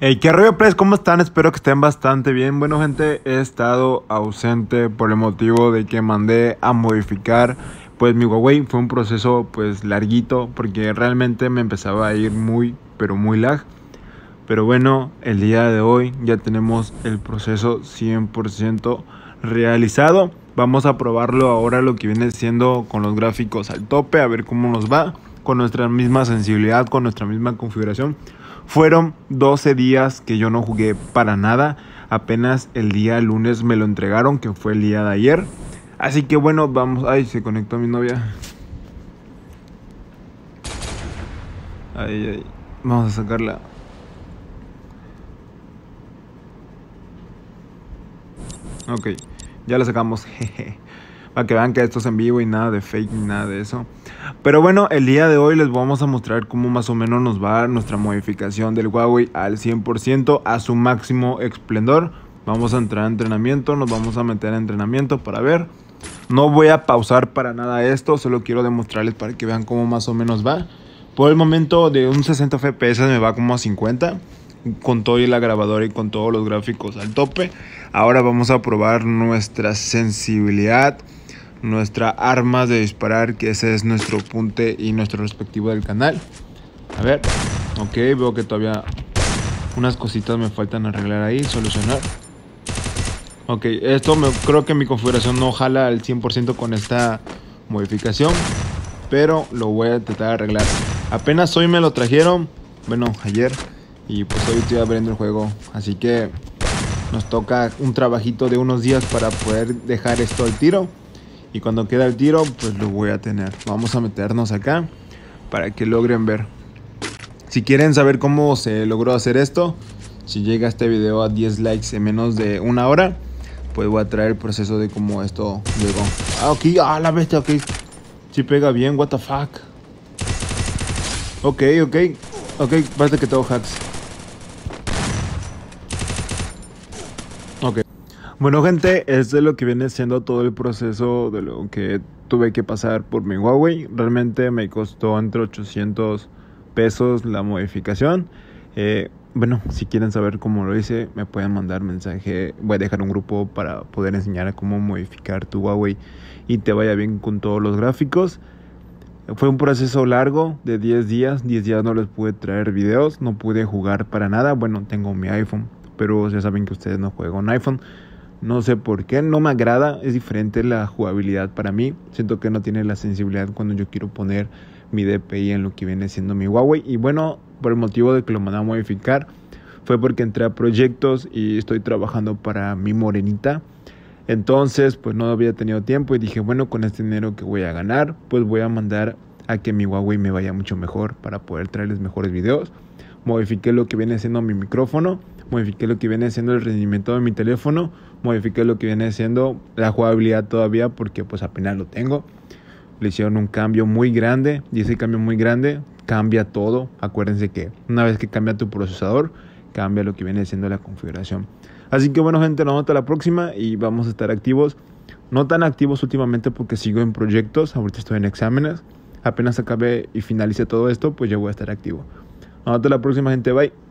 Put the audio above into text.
Hey, qué rollo, pues, ¿cómo están? Espero que estén bastante bien. Bueno, gente, he estado ausente por el motivo de que mandé a modificar, pues, mi Huawei. Fue un proceso, pues, larguito, porque realmente me empezaba a ir muy, pero muy lag. Pero bueno, el día de hoy ya tenemos el proceso 100% realizado. Vamos a probarlo ahora lo que viene siendo con los gráficos al tope, a ver cómo nos va con nuestra misma sensibilidad, con nuestra misma configuración. Fueron 12 días que yo no jugué para nada. Apenas el día lunes me lo entregaron, que fue el día de ayer. Así que bueno, vamos. Ay, se conectó mi novia. Ay, ay. Vamos a sacarla. Ok, ya la sacamos. Jeje para que vean que esto es en vivo y nada de fake ni nada de eso. Pero bueno, el día de hoy les vamos a mostrar cómo más o menos nos va nuestra modificación del Huawei al 100% a su máximo esplendor. Vamos a entrar a entrenamiento, nos vamos a meter a entrenamiento para ver. No voy a pausar para nada esto, solo quiero demostrarles para que vean cómo más o menos va. Por el momento de un 60 FPS me va como a 50 con todo y la grabadora y con todos los gráficos al tope. Ahora vamos a probar nuestra sensibilidad nuestra arma de disparar, que ese es nuestro punte y nuestro respectivo del canal. A ver, ok, veo que todavía unas cositas me faltan arreglar ahí, solucionar. Ok, esto me, creo que mi configuración no jala al 100% con esta modificación, pero lo voy a tratar de arreglar. Apenas hoy me lo trajeron, bueno, ayer, y pues hoy estoy abriendo el juego, así que nos toca un trabajito de unos días para poder dejar esto al tiro. Y cuando queda el tiro, pues lo voy a tener. Vamos a meternos acá para que logren ver. Si quieren saber cómo se logró hacer esto, si llega este video a 10 likes en menos de una hora, pues voy a traer el proceso de cómo esto llegó. Ah, aquí, ah, la bestia, ok. Si pega bien, what the fuck. Ok, ok. Ok, parece que tengo hacks. Bueno, gente, este es lo que viene siendo todo el proceso de lo que tuve que pasar por mi Huawei. Realmente me costó entre 800 pesos la modificación. Eh, bueno, si quieren saber cómo lo hice, me pueden mandar mensaje. Voy a dejar un grupo para poder enseñar a cómo modificar tu Huawei y te vaya bien con todos los gráficos. Fue un proceso largo de 10 días. 10 días no les pude traer videos, no pude jugar para nada. Bueno, tengo mi iPhone, pero ya saben que ustedes no juegan iPhone. No sé por qué, no me agrada, es diferente la jugabilidad para mí. Siento que no tiene la sensibilidad cuando yo quiero poner mi DPI en lo que viene siendo mi Huawei. Y bueno, por el motivo de que lo mandé a modificar, fue porque entré a proyectos y estoy trabajando para mi morenita. Entonces, pues no había tenido tiempo y dije, bueno, con este dinero que voy a ganar, pues voy a mandar a que mi Huawei me vaya mucho mejor para poder traerles mejores videos. Modifiqué lo que viene siendo mi micrófono modifiqué lo que viene siendo el rendimiento de mi teléfono, modifiqué lo que viene siendo la jugabilidad todavía porque pues apenas lo tengo. Le hicieron un cambio muy grande y ese cambio muy grande cambia todo. Acuérdense que una vez que cambia tu procesador, cambia lo que viene siendo la configuración. Así que bueno gente, nos vemos hasta la próxima y vamos a estar activos. No tan activos últimamente porque sigo en proyectos, ahorita estoy en exámenes. Apenas acabe y finalice todo esto, pues yo voy a estar activo. Nos vemos hasta la próxima gente, bye.